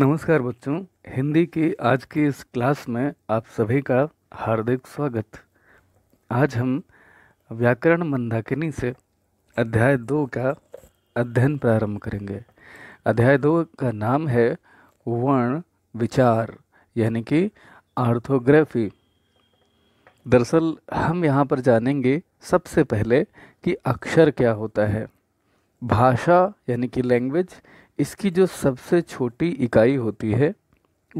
नमस्कार बच्चों हिंदी की आज की इस क्लास में आप सभी का हार्दिक स्वागत आज हम व्याकरण मंदाकिनी से अध्याय दो का अध्ययन प्रारंभ करेंगे अध्याय दो का नाम है वर्ण विचार यानी कि आर्थोग्राफी दरअसल हम यहाँ पर जानेंगे सबसे पहले कि अक्षर क्या होता है भाषा यानी कि लैंग्वेज इसकी जो सबसे छोटी इकाई होती है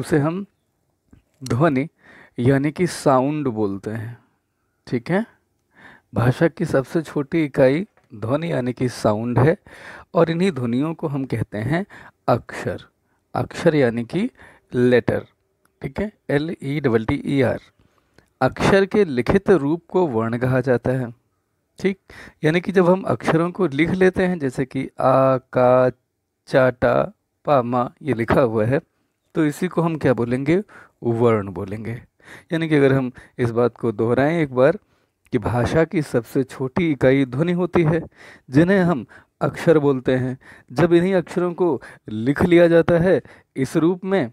उसे हम ध्वनि यानी कि साउंड बोलते हैं ठीक है भाषा की सबसे छोटी इकाई ध्वनि यानी कि साउंड है और इन्हीं ध्वनियों को हम कहते हैं अक्षर अक्षर यानी कि लेटर ठीक है L E double T E R अक्षर के लिखित रूप को वर्ण कहा जाता है ठीक यानी कि जब हम अक्षरों को लिख लेते हैं जैसे कि आ का चाटा पामा ये लिखा हुआ है तो इसी को हम क्या बोलेंगे वर्ण बोलेंगे यानी कि अगर हम इस बात को दोहराएं एक बार कि भाषा की सबसे छोटी इकाई ध्वनि होती है जिन्हें हम अक्षर बोलते हैं जब इन्हीं अक्षरों को लिख लिया जाता है इस रूप में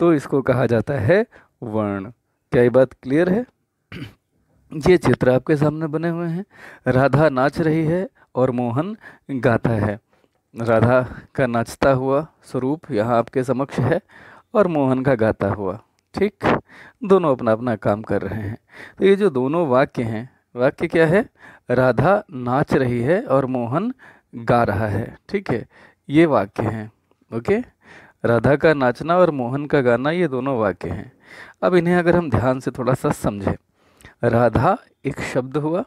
तो इसको कहा जाता है वर्ण क्या ये बात क्लियर है ये चित्र आपके सामने बने हुए हैं राधा नाच रही है और मोहन गाता है राधा का नाचता हुआ स्वरूप यहाँ आपके समक्ष है और मोहन का गाता हुआ ठीक दोनों अपना अपना काम कर रहे हैं तो ये जो दोनों वाक्य हैं वाक्य क्या है राधा नाच रही है और मोहन गा रहा है ठीक है ये वाक्य हैं ओके राधा का नाचना और मोहन का गाना ये दोनों वाक्य हैं अब इन्हें अगर हम ध्यान से थोड़ा सा समझें राधा एक शब्द हुआ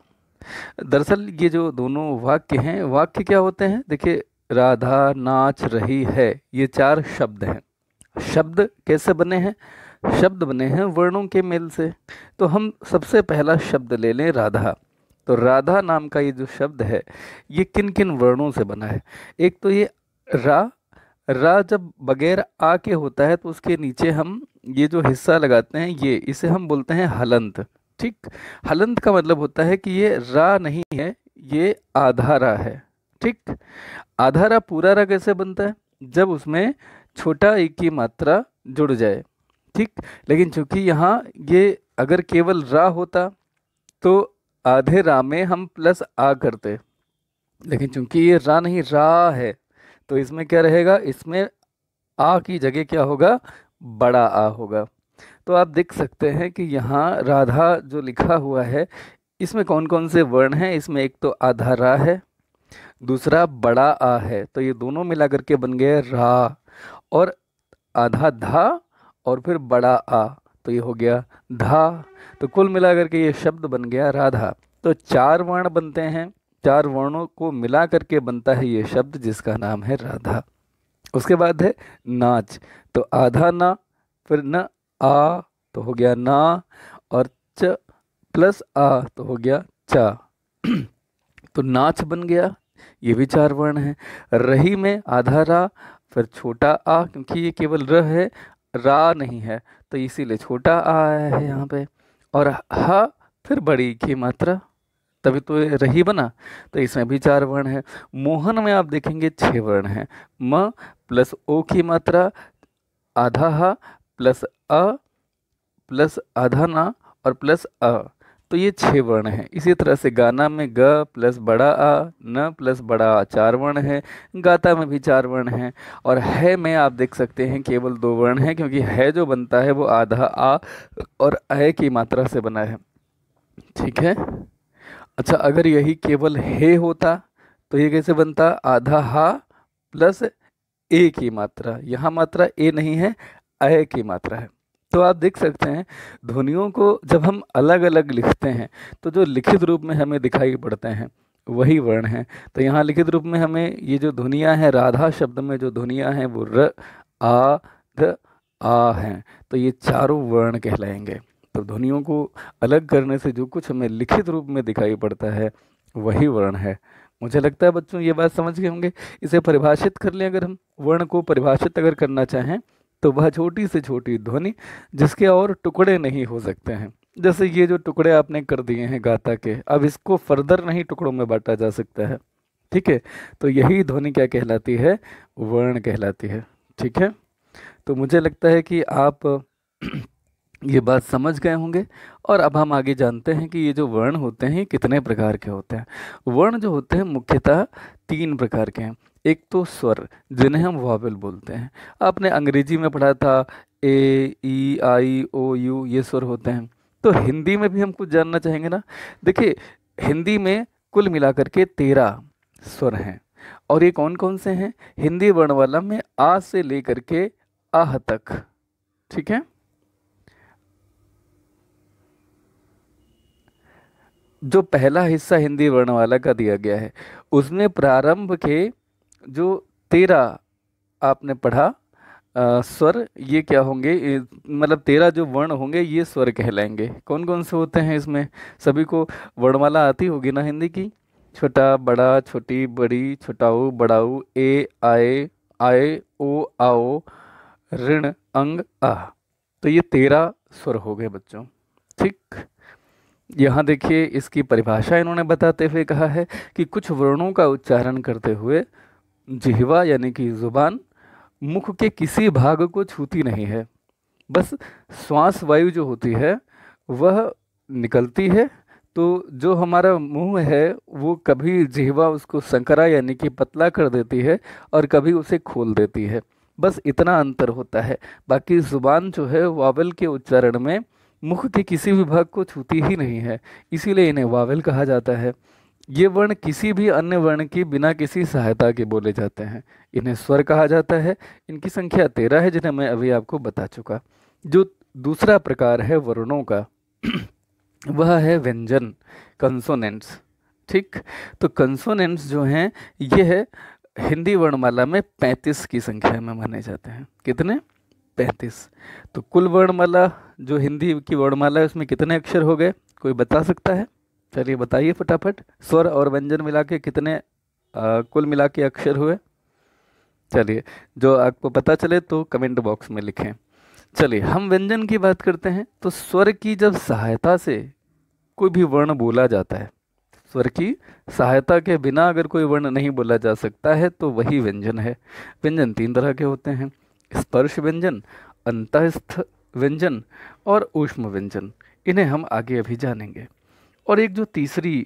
दरअसल ये जो दोनों वाक्य हैं वाक्य क्या होते हैं देखिए राधा नाच रही है ये चार शब्द हैं शब्द कैसे बने हैं शब्द बने हैं वर्णों के मेल से तो हम सबसे पहला शब्द ले लें राधा तो राधा नाम का ये जो शब्द है ये किन किन वर्णों से बना है एक तो ये रा रा जब बगैर आ के होता है तो उसके नीचे हम ये जो हिस्सा लगाते हैं ये इसे हम बोलते हैं हलंत ठीक हलंत का मतलब होता है कि ये रा नहीं है ये आधा रा है ठीक आधा रा पूरा रा कैसे बनता है जब उसमें छोटा ई की मात्रा जुड़ जाए ठीक लेकिन चूंकि यहाँ ये अगर केवल रा होता तो आधे रा में हम प्लस आ करते लेकिन चूंकि ये रा नहीं रा है तो इसमें क्या रहेगा इसमें आ की जगह क्या होगा बड़ा आ होगा तो आप देख सकते हैं कि यहाँ राधा जो लिखा हुआ है इसमें कौन कौन से वर्ण हैं इसमें एक तो आधा रा है दूसरा बड़ा आ है तो ये दोनों मिला करके बन गए रा और आधा धा और फिर बड़ा आ तो ये हो गया धा तो कुल मिला करके ये शब्द बन गया राधा तो चार वर्ण बनते हैं चार वर्णों को मिला करके बनता है ये शब्द जिसका नाम है राधा उसके बाद है नाच तो आधा ना फिर न आ तो हो गया ना और च प्लस आ तो हो गया चा तो नाच बन गया ये भी चार वर्ण है रही में आधा रा फिर छोटा आ क्योंकि ये केवल र है रा नहीं है तो इसीलिए छोटा आ आया है यहाँ पे और ह फिर बड़ी की मात्रा तभी तो रही बना तो इसमें भी चार वर्ण है मोहन में आप देखेंगे छह वर्ण है म प्लस ओ की मात्रा आधा हा प्लस अ प्लस आधा ना और प्लस अ तो ये छः वर्ण हैं इसी तरह से गाना में ग प्लस बड़ा आ न प्लस बड़ा आ चार वर्ण है गाता में भी चार वर्ण हैं और है में आप देख सकते हैं केवल दो वर्ण हैं क्योंकि है जो बनता है वो आधा आ और अय की मात्रा से बना है ठीक है अच्छा अगर यही केवल हे होता तो ये कैसे बनता आधा हा प्लस ए की मात्रा यहाँ मात्रा ए नहीं है अय की मात्रा है तो आप देख सकते हैं ध्वनियों को जब हम अलग अलग लिखते हैं तो जो लिखित रूप में हमें दिखाई पड़ते हैं वही वर्ण हैं तो यहाँ लिखित रूप में हमें ये जो ध्वनियाँ हैं राधा शब्द में जो ध्वनियाँ हैं वो र आ ध आ हैं तो ये चारों वर्ण कहलाएंगे तो ध्वनियों को अलग करने से जो कुछ हमें लिखित रूप में दिखाई पड़ता है वही वर्ण है मुझे लगता है बच्चों ये बात समझ गए होंगे इसे परिभाषित कर लें अगर हम वर्ण को परिभाषित अगर करना चाहें तो वह छोटी से छोटी ध्वनि जिसके और टुकड़े नहीं हो सकते हैं जैसे ये जो टुकड़े आपने कर दिए हैं गाथा के अब इसको फर्दर नहीं टुकड़ों में बांटा जा सकता है ठीक है तो यही ध्वनि क्या कहलाती है वर्ण कहलाती है ठीक है तो मुझे लगता है कि आप ये बात समझ गए होंगे और अब हम आगे जानते हैं कि ये जो वर्ण होते हैं कितने प्रकार के होते हैं वर्ण जो होते हैं मुख्यतः तीन प्रकार के हैं एक तो स्वर जिन्हें हम वावल बोलते हैं आपने अंग्रेजी में पढ़ा था ए ई आई ओ यू ये स्वर होते हैं तो हिंदी में भी हम कुछ जानना चाहेंगे ना देखिए हिंदी में कुल मिलाकर के तेरह स्वर हैं और ये कौन कौन से हैं हिंदी वर्णवाला में आ से लेकर के आह तक ठीक है जो पहला हिस्सा हिंदी वर्णमाला का दिया गया है उसमें प्रारंभ के जो तेरह आपने पढ़ा आ, स्वर ये क्या होंगे मतलब तेरह जो वर्ण होंगे ये स्वर कहलाएंगे कौन कौन से होते हैं इसमें सभी को वर्णमाला आती होगी ना हिंदी की छोटा बड़ा छोटी बड़ी छोटाऊ बड़ाऊ ए आए आए ओ आओ ऋण अंग आ तो ये तेरह स्वर हो गए बच्चों ठीक यहाँ देखिए इसकी परिभाषा इन्होंने बताते हुए कहा है कि कुछ वर्णों का उच्चारण करते हुए जिहवा यानी कि ज़ुबान मुख के किसी भाग को छूती नहीं है बस श्वास वायु जो होती है वह निकलती है तो जो हमारा मुंह है वो कभी जिहवा उसको संकरा यानी कि पतला कर देती है और कभी उसे खोल देती है बस इतना अंतर होता है बाकी ज़ुबान जो है वावल के उच्चारण में मुख के किसी भी भाग को छूती ही नहीं है इसीलिए इन्हें वावेल कहा जाता है ये वर्ण किसी भी अन्य वर्ण की बिना किसी सहायता के बोले जाते हैं इन्हें स्वर कहा जाता है इनकी संख्या तेरह है जिन्हें मैं अभी आपको बता चुका जो दूसरा प्रकार है वर्णों का वह है व्यंजन कंसोनेंट्स ठीक तो कंसोनेंट्स जो हैं ये है हिंदी वर्णमाला में पैंतीस की संख्या में माने जाते हैं कितने पैंतीस तो कुल वर्णमाला जो हिंदी की वर्णमाला है उसमें कितने अक्षर हो गए कोई बता सकता है चलिए बताइए फटाफट स्वर और व्यंजन मिला के कितने आ, कुल मिला के अक्षर हुए चलिए जो आपको पता चले तो कमेंट बॉक्स में लिखें चलिए हम व्यंजन की बात करते हैं तो स्वर की जब सहायता से कोई भी वर्ण बोला जाता है स्वर की सहायता के बिना अगर कोई वर्ण नहीं बोला जा सकता है तो वही व्यंजन है व्यंजन तीन तरह के होते हैं स्पर्श व्यंजन अंतस्थ व्यंजन और ऊष्म व्यंजन इन्हें हम आगे अभी जानेंगे और एक जो तीसरी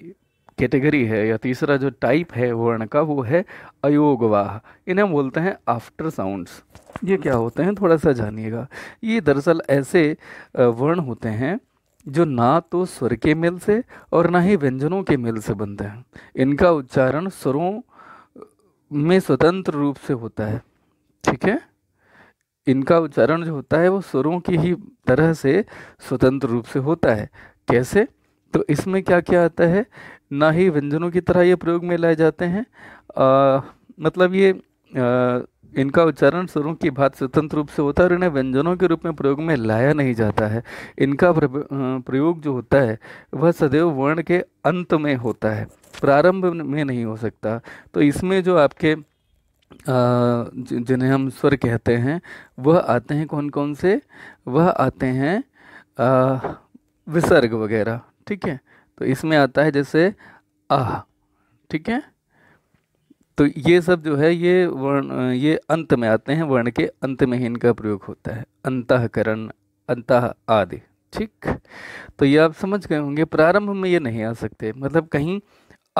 कैटेगरी है या तीसरा जो टाइप है वर्ण का वो है अयोगवाह इन्हें हम बोलते हैं आफ्टर साउंड्स ये क्या होते हैं थोड़ा सा जानिएगा ये दरअसल ऐसे वर्ण होते हैं जो ना तो स्वर के मेल से और ना ही व्यंजनों के मेल से बनते हैं इनका उच्चारण स्वरों में स्वतंत्र रूप से होता है ठीक है इनका उच्चारण जो होता है वो स्वरों की ही तरह से स्वतंत्र रूप से होता है कैसे तो इसमें क्या क्या आता है ना ही व्यंजनों की तरह ये प्रयोग में लाए जाते हैं आ, मतलब ये आ, इनका उच्चारण स्वरों की बात स्वतंत्र रूप से होता है और इन्हें व्यंजनों के रूप में प्रयोग में लाया नहीं जाता है इनका प्रयोग जो होता है वह सदैव वर्ण के अंत में होता है प्रारंभ में नहीं हो सकता तो इसमें जो आपके जिन्हें हम स्वर कहते हैं वह आते हैं कौन कौन से वह आते हैं विसर्ग वगैरह ठीक है तो इसमें आता है जैसे आह ठीक है तो ये सब जो है ये वर्ण ये अंत में आते हैं वर्ण के अंत में ही इनका प्रयोग होता है अंतकरण अंत आदि ठीक तो ये आप समझ गए होंगे प्रारंभ में ये नहीं आ सकते मतलब कहीं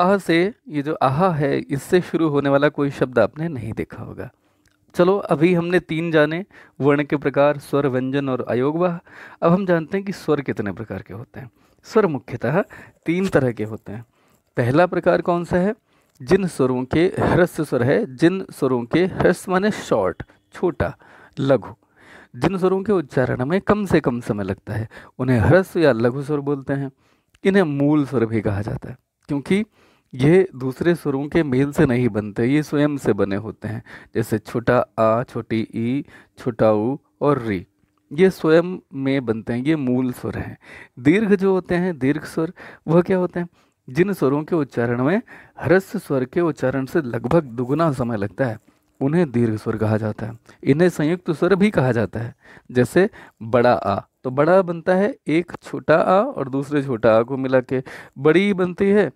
अह से ये जो अह है इससे शुरू होने वाला कोई शब्द आपने नहीं देखा होगा चलो अभी हमने तीन जाने वर्ण के प्रकार स्वर व्यंजन और अयोगवाह अब हम जानते हैं कि स्वर कितने प्रकार के होते हैं स्वर मुख्यतः तीन तरह के होते हैं पहला प्रकार कौन सा है जिन स्वरों के ह्रस्व स्वर है जिन स्वरों के ह्रस्व माने शॉर्ट छोटा लघु जिन स्वरों के उच्चारण में कम से कम समय लगता है उन्हें ह्रस्व या लघु स्वर बोलते हैं इन्हें मूल स्वर भी कहा जाता है क्योंकि ये दूसरे स्वरों के मेल से नहीं बनते ये स्वयं से बने होते हैं जैसे छोटा आ छोटी ई छोटा ऊ और री ये स्वयं में बनते हैं ये मूल स्वर हैं दीर्घ जो होते हैं दीर्घ स्वर वह क्या होते हैं जिन स्वरों के उच्चारण में ह्रस्व स्वर के उच्चारण से लगभग दुगुना समय लगता है उन्हें दीर्घ स्वर कहा जाता है इन्हें संयुक्त स्वर भी कहा जाता है जैसे बड़ा आ तो बड़ा बनता है एक छोटा आ और दूसरे छोटा आ को मिला के बड़ी बनती है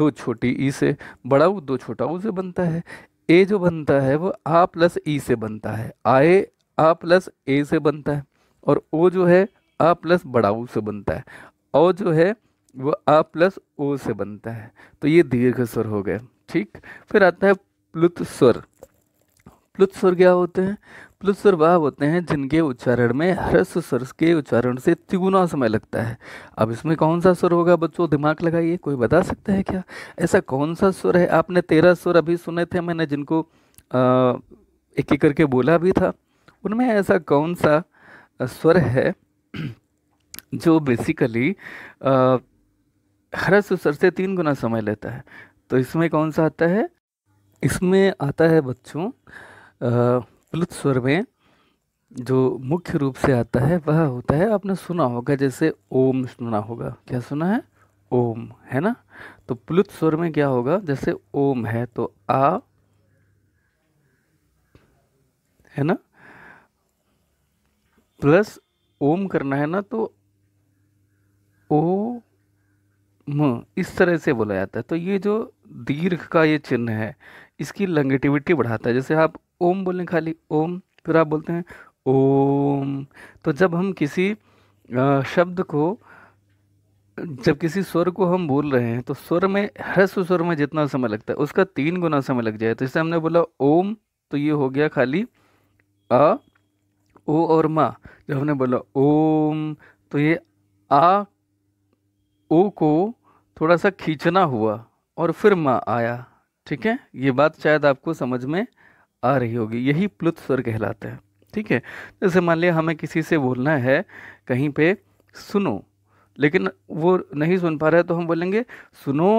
दो छोटी ई से बड़ा ऊ दो छोटा ऊ से बनता है ए जो बनता है वो आ प्लस ई से बनता है आए आ प्लस ए से बनता है और ओ जो है आ प्लस बड़ा ऊ से बनता है ओ जो है वो आ प्लस ओ से बनता है तो ये दीर्घ स्वर हो गए ठीक फिर आता है प्लुत स्वर प्लुत स्वर क्या होते हैं प्लुस्वर वह होते हैं जिनके उच्चारण में ह्रस्व स्वर के उच्चारण से तिगुना समय लगता है अब इसमें कौन सा स्वर होगा बच्चों दिमाग लगाइए कोई बता सकता है क्या ऐसा कौन सा स्वर है आपने तेरह स्वर अभी सुने थे मैंने जिनको एक एक करके बोला भी था उनमें ऐसा कौन सा स्वर है जो बेसिकली ह्रस्व स्वर से तीन गुना समय लेता है तो इसमें कौन सा आता है इसमें आता है बच्चों प्लुत स्वर में जो मुख्य रूप से आता है वह होता है आपने सुना होगा जैसे ओम सुना होगा क्या सुना है ओम है ना तो प्लुत स्वर में क्या होगा जैसे ओम है तो आ है ना प्लस ओम करना है ना तो ओ म इस तरह से बोला जाता है तो ये जो दीर्घ का ये चिन्ह है इसकी लंगेटिविटी बढ़ाता है जैसे आप ओम बोलें खाली ओम फिर आप बोलते हैं ओम तो जब हम किसी शब्द को जब किसी स्वर को हम बोल रहे हैं तो स्वर में ह्रस्व स्वर में जितना समय लगता है उसका तीन गुना समय लग जाए तो जैसे हमने बोला ओम तो ये हो गया खाली आ ओ और माँ जब हमने बोला ओम तो ये आ ओ को थोड़ा सा खींचना हुआ और फिर माँ आया ठीक है ये बात शायद आपको समझ में आ रही होगी यही प्लुत स्वर कहलाता है ठीक है जैसे मान लिया हमें किसी से बोलना है कहीं पे सुनो लेकिन वो नहीं सुन पा रहा है तो हम बोलेंगे सुनो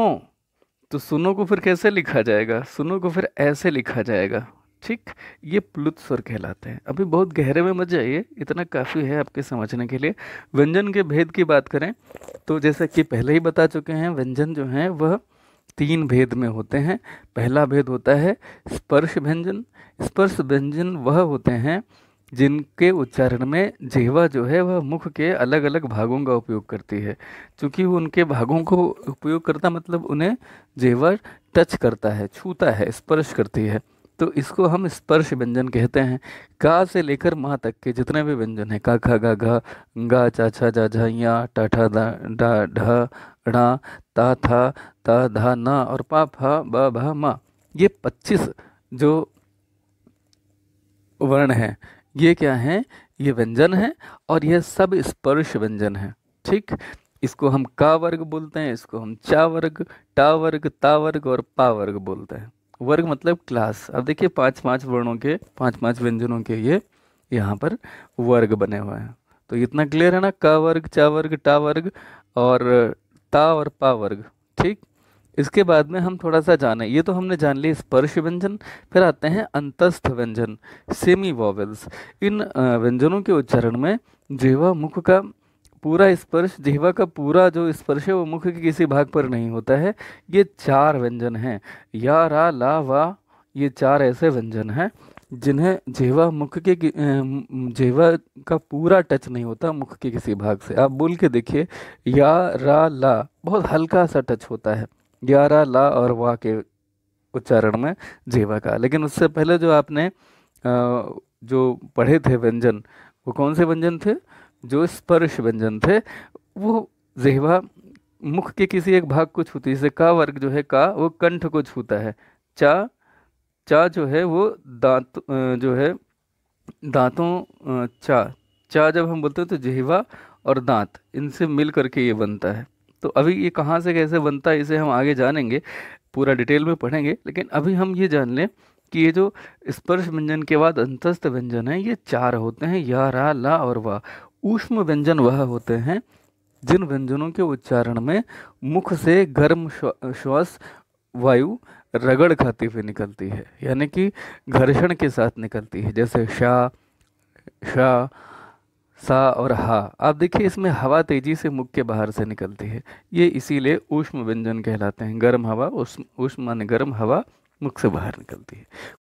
तो सुनो को फिर कैसे लिखा जाएगा सुनो को फिर ऐसे लिखा जाएगा ठीक ये प्लुत स्वर कहलाते हैं अभी बहुत गहरे में मत जाइए इतना काफ़ी है आपके समझने के लिए व्यंजन के भेद की बात करें तो जैसा कि पहले ही बता चुके हैं व्यंजन जो हैं वह तीन भेद में होते हैं पहला भेद होता है स्पर्श व्यंजन स्पर्श व्यंजन वह होते हैं जिनके उच्चारण में जेवा जो है वह मुख के अलग अलग भागों का उपयोग करती है क्योंकि वो उनके भागों को उपयोग करता मतलब उन्हें जेवा टच करता है छूता है स्पर्श करती है तो इसको हम स्पर्श व्यंजन कहते हैं का से लेकर माँ तक के जितने भी व्यंजन हैं का खा गा घा गा चा छा जा झा या ठा दा डा ढा णा ता था ता धा ना और पा फा बा भा मा ये पच्चीस जो वर्ण हैं ये क्या हैं ये व्यंजन हैं और यह सब स्पर्श व्यंजन हैं ठीक इसको हम का वर्ग बोलते हैं इसको हम चा वर्ग टा वर्ग ता वर्ग और पा वर्ग बोलते हैं वर्ग मतलब क्लास अब देखिए पाँच पाँच वर्णों के पाँच पाँच व्यंजनों के ये यहाँ पर वर्ग बने हुए हैं तो इतना क्लियर है ना क वर्ग च वर्ग टा वर्ग और ता और पा वर्ग ठीक इसके बाद में हम थोड़ा सा जाने ये तो हमने जान लिया स्पर्श व्यंजन फिर आते हैं अंतस्थ व्यंजन सेमी वॉवेल्स इन व्यंजनों के उच्चारण में जेवा मुख का पूरा स्पर्श जिहवा का पूरा जो स्पर्श है वो मुख के किसी भाग पर नहीं होता है ये चार व्यंजन हैं या रा ला वा ये चार ऐसे व्यंजन हैं जिन्हें जेवा मुख के जेवा का पूरा टच नहीं होता मुख के किसी भाग से आप बोल के देखिए या रा ला बहुत हल्का सा टच होता है या रा ला और वा के उच्चारण में जेवा का लेकिन उससे पहले जो आपने जो पढ़े थे व्यंजन वो कौन से व्यंजन थे जो स्पर्श व्यंजन थे वो जेहवा मुख के किसी एक भाग को छूती जैसे का वर्ग जो है का वो कंठ को छूता है चा चा जो है वो दांत जो है दांतों चा चा जब हम बोलते हैं तो जेहवा और दांत इनसे मिल करके ये बनता है तो अभी ये कहाँ से कैसे बनता है इसे हम आगे जानेंगे पूरा डिटेल में पढ़ेंगे लेकिन अभी हम ये जान लें कि ये जो स्पर्श व्यंजन के बाद अंतस्थ व्यंजन है ये चार होते हैं या रा ला और वाह ऊष्म व्यंजन वह होते हैं जिन व्यंजनों के उच्चारण में मुख से गर्म श्वास वायु रगड़ खाती हुई निकलती है यानी कि घर्षण के साथ निकलती है जैसे शा शाह सा और हा आप देखिए इसमें हवा तेजी से मुख के बाहर से निकलती है ये इसीलिए ऊष्म व्यंजन कहलाते हैं गर्म हवा उष्म उष्म माने गर्म हवा मुख से बाहर निकलती है